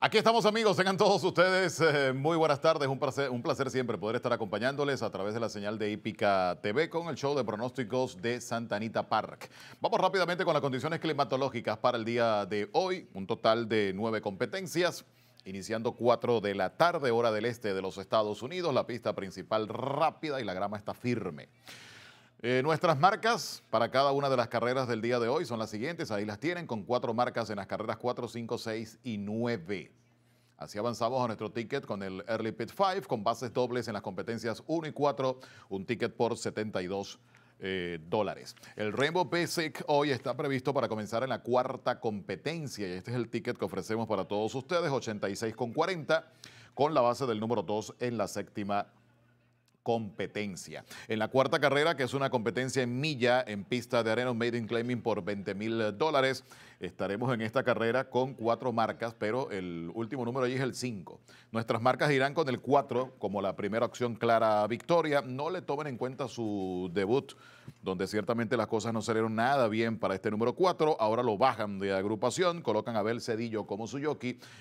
Aquí estamos amigos, tengan todos ustedes eh, muy buenas tardes, un placer, un placer siempre poder estar acompañándoles a través de la señal de Hípica TV con el show de pronósticos de Santa Anita Park. Vamos rápidamente con las condiciones climatológicas para el día de hoy, un total de nueve competencias, iniciando 4 de la tarde, hora del este de los Estados Unidos, la pista principal rápida y la grama está firme. Eh, nuestras marcas para cada una de las carreras del día de hoy son las siguientes. Ahí las tienen con cuatro marcas en las carreras 4, 5, 6 y 9. Así avanzamos a nuestro ticket con el Early Pit 5 con bases dobles en las competencias 1 y 4, un ticket por 72 eh, dólares. El Rainbow Basic hoy está previsto para comenzar en la cuarta competencia y este es el ticket que ofrecemos para todos ustedes, 86,40 con la base del número 2 en la séptima competencia. En la cuarta carrera, que es una competencia en milla en pista de arena, Made in claiming por 20 mil dólares, estaremos en esta carrera con cuatro marcas, pero el último número allí es el 5. Nuestras marcas irán con el 4 como la primera opción clara victoria. No le tomen en cuenta su debut donde ciertamente las cosas no salieron nada bien para este número 4. Ahora lo bajan de agrupación, colocan a Abel Cedillo como su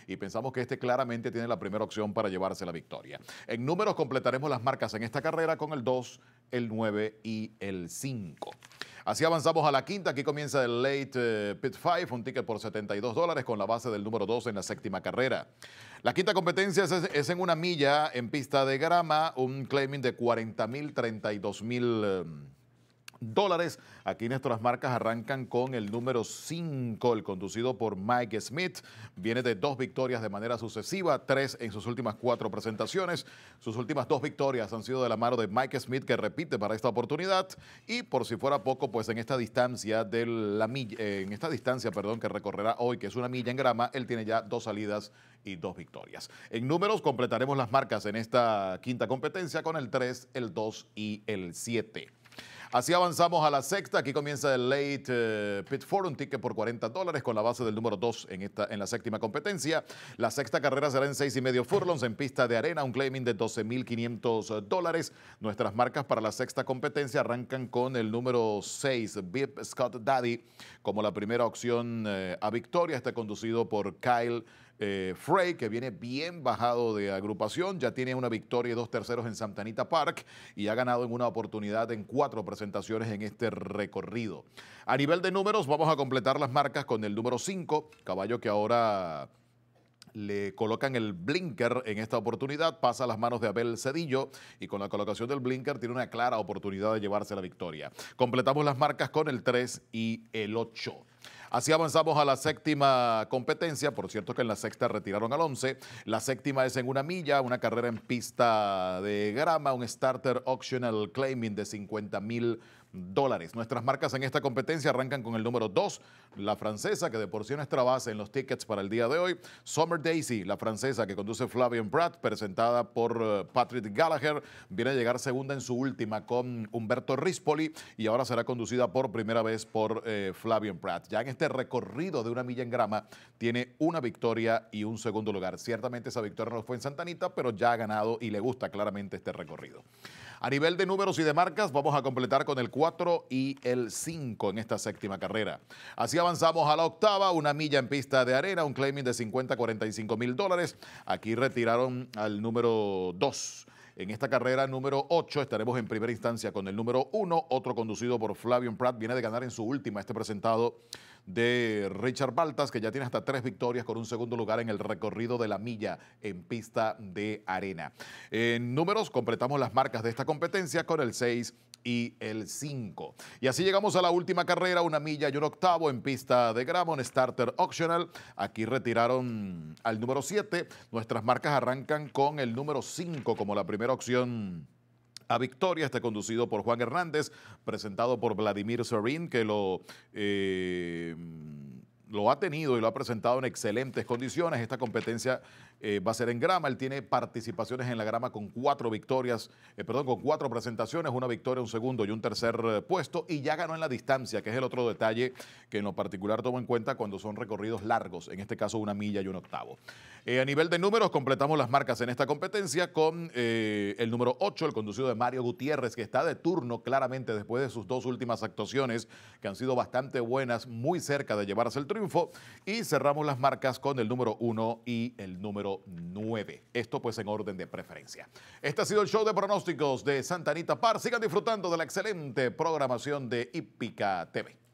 y pensamos que este claramente tiene la primera opción para llevarse la victoria. En números completaremos las marcas en esta carrera con el 2, el 9 y el 5. Así avanzamos a la quinta. Aquí comienza el Late eh, Pit 5, un ticket por 72 dólares con la base del número 2 en la séptima carrera. La quinta competencia es, en una milla en pista de grama, un claiming de 40 mil, 32 mil. Eh, dólares. Aquí nuestras marcas arrancan con el número 5, el conducido por Mike Smith. Viene de dos victorias de manera sucesiva, tres en sus últimas cuatro presentaciones. Sus últimas dos victorias han sido de la mano de Mike Smith, que repite para esta oportunidad. Y por si fuera poco, pues en esta distancia de la eh, en esta distancia, perdón, que recorrerá hoy, que es una milla en grama, él tiene ya dos salidas y dos victorias. En números completaremos las marcas en esta quinta competencia con el 3, el 2 y el 7. Así avanzamos a la sexta. Aquí comienza el Late eh, Pit Four, un ticket por 40 dólares con la base del número 2 en, esta, en la séptima competencia. La sexta carrera será en seis y medio furlongs en pista de arena, un claiming de 12.500 eh, dólares. Nuestras marcas para la sexta competencia arrancan con el número 6, Bip Scott Daddy, como la primera opción eh, a victoria. Está conducido por Kyle. Eh, Frey, que viene bien bajado de agrupación, ya tiene una victoria y dos terceros en Santanita Park y ha ganado en una oportunidad en cuatro presentaciones en este recorrido. A nivel de números, vamos a completar las marcas con el número 5, caballo que ahora le colocan el blinker en esta oportunidad, pasa a las manos de Abel Cedillo y con la colocación del blinker tiene una clara oportunidad de llevarse la victoria. Completamos las marcas con el 3 y el 8. Así avanzamos a la séptima competencia. Por cierto que en la sexta retiraron al 11. La séptima es en una milla, una carrera en pista de grama, un starter optional claiming de 50 mil dólares. Nuestras marcas en esta competencia arrancan con el número 2, la francesa, que de por sí base en los tickets para el día de hoy. Summer Daisy, la francesa que conduce Flavian Pratt, presentada por eh, Patrick Gallagher, viene a llegar segunda en su última con Humberto Rispoli y ahora será conducida por primera vez por Flavio eh, Flavian Pratt. Ya en este recorrido de una milla en grama, tiene una victoria y un segundo lugar. Ciertamente esa victoria no fue en Santanita, pero ya ha ganado y le gusta claramente este recorrido. A nivel de números y de marcas, vamos a completar con el 4 y el 5 en esta séptima carrera. Así avanzamos a la octava, una milla en pista de arena, un claiming de 50 a 45 mil dólares. Aquí retiraron al número 2. En esta carrera número 8 estaremos en primera instancia con el número 1, otro conducido por Flavion Pratt, viene de ganar en su última este presentado de Richard Baltas, que ya tiene hasta tres victorias con un segundo lugar en el recorrido de la milla en pista de arena. En números completamos las marcas de esta competencia con el 6 y el 5. Y así llegamos a la última carrera, una milla y un octavo en pista de Gramon Starter Optional. Aquí retiraron al número 7. Nuestras marcas arrancan con el número 5 como la primera opción a victoria. Está conducido por Juan Hernández, presentado por Vladimir Sorin, que lo eh, lo ha tenido y lo ha presentado en excelentes condiciones. Esta competencia eh, va a ser en grama. Él tiene participaciones en la grama con cuatro victorias, eh, perdón, con cuatro presentaciones, una victoria, un segundo y un tercer eh, puesto. Y ya ganó en la distancia, que es el otro detalle que en lo particular tomo en cuenta cuando son recorridos largos, en este caso una milla y un octavo. a nivel de números, completamos las marcas en esta competencia con el número 8, el conducido de Mario Gutiérrez, que está de turno claramente después de sus dos últimas actuaciones, que han sido bastante buenas, muy cerca de llevarse el triunfo y cerramos las marcas con el número 1 y el número 9. Esto pues en orden de preferencia. Este ha sido el show de pronósticos de Santa Anita Par. Sigan disfrutando de la excelente programación de Hípica TV.